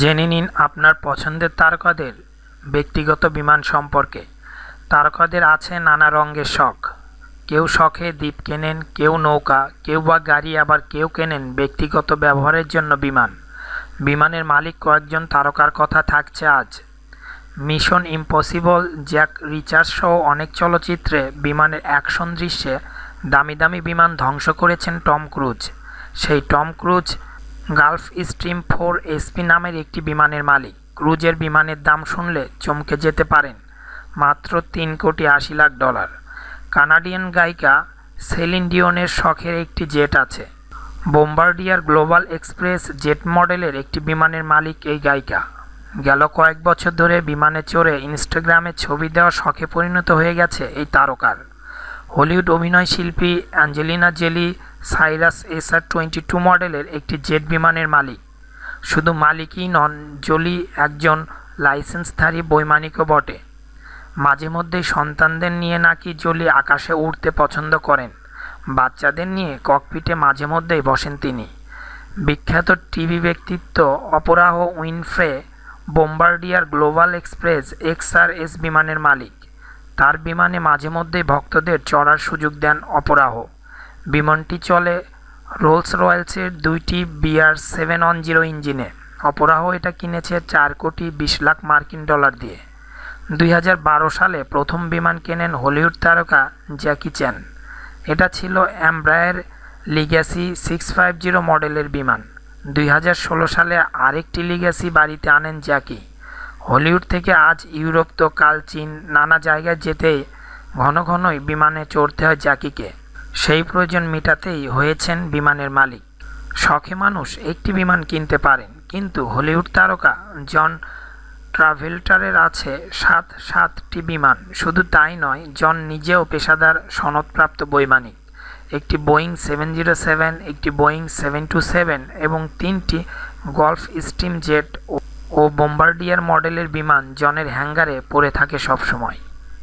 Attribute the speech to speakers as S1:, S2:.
S1: জেনে নিন আপনার পছন্দের তারকাদের ব্যক্তিগত বিমান সম্পর্কে তারকাদের আছে নানা রঙের শখ কেউ শখে দ্বীপ কেনেন কেউ নৌকা কেউ বা গাড়ি আবার কেউ কেনেন ব্যক্তিগত ব্যবহারের জন্য বিমান বিমানের মালিক কয়েকজন তারকার কথা থাকছে আজ মিশন ইম্পসিবল জ্যাক রিচার্ড সহ অনেক চলচ্চিত্রে বিমানের অ্যাকশন দৃশ্যে দামি দামি বিমান ধ্বংস করেছেন টম ক্রুজ সেই Tom Cruise Gulfstream four SP নামের একটি বিমানের মালিক ক্রুজের বিমানের দাম শুনলে চমকে যেতে পারেন মাত্র তিন কোটি আশি লাখ ডলার কানাডিয়ান গায়িকা সেলিন ডিওনের শখের একটি জেট আছে বোম্বার্ডিয়ার গ্লোবাল এক্সপ্রেস জেট মডেলের একটি বিমানের মালিক এই গায়িকা গেল কয়েক বছর ধরে বিমানে চড়ে ইনস্টাগ্রামে ছবি দেওয়া শখে পরিণত হয়ে গেছে এই তারকার হলিউড অভিনয় শিল্পী Angelina Jolie Cirrus SR twenty two মডেলের একটি জেট বিমানের মালিক শুধু মালিকই নন জলি একজন লাইসেন্সধারী বৈমানিকও বটে মাঝে মধ্যে সন্তানদের নিয়ে নাকি জলি আকাশে উঠতে পছন্দ করেন বাচ্চাদের নিয়ে ককপিটে মাঝে মধ্যেই বসেন তিনি বিখ্যাত টিভি ব্যক্তিত্ব Oprah Winfrey Bombardier Global Express S বিমানের মালিক তার বিমানে মাঝে মধ্যেই ভক্তদের চড়ার সুযোগ দেন অপরাহ বিমানটি চলে রোলস রয়েলসের দুইটি বিআর সেভেন ওয়ান জিরো ইঞ্জিনে অপরাহ এটা কিনেছে চার কোটি বিশ লাখ মার্কিন ডলার দিয়ে দুই সালে প্রথম বিমান কেনেন হলিউড তারকা জ্যাকি চ্যান এটা ছিল অ্যাম্ব্রায়ের লিগ্যাসি সিক্স ফাইভ জিরো মডেলের বিমান দুই সালে আরেকটি লিগ্যাসি বাড়িতে আনেন জ্যাকি হলিউড থেকে আজ ইউরোপ তো কাল চীন নানা জায়গায় যেতে ঘন ঘনই বিমানে চড়তে হয় জ্যাকিকে সেই প্রয়োজন মেটাতেই হয়েছেন বিমানের মালিক শখে মানুষ একটি বিমান কিনতে পারেন কিন্তু হলিউড তারকা জন ট্রাভেলটারের আছে সাত সাতটি বিমান শুধু তাই নয় জন নিজেও পেশাদার সনদপ্রাপ্ত বৈমানিক একটি বোয়িং সেভেন জিরো সেভেন একটি বোয়িং সেভেন টু সেভেন এবং তিনটি গলফ স্টিম জেট ও বোম্বার্ডিয়ার মডেলের বিমান জনের হ্যাঙ্গারে পড়ে থাকে সবসময়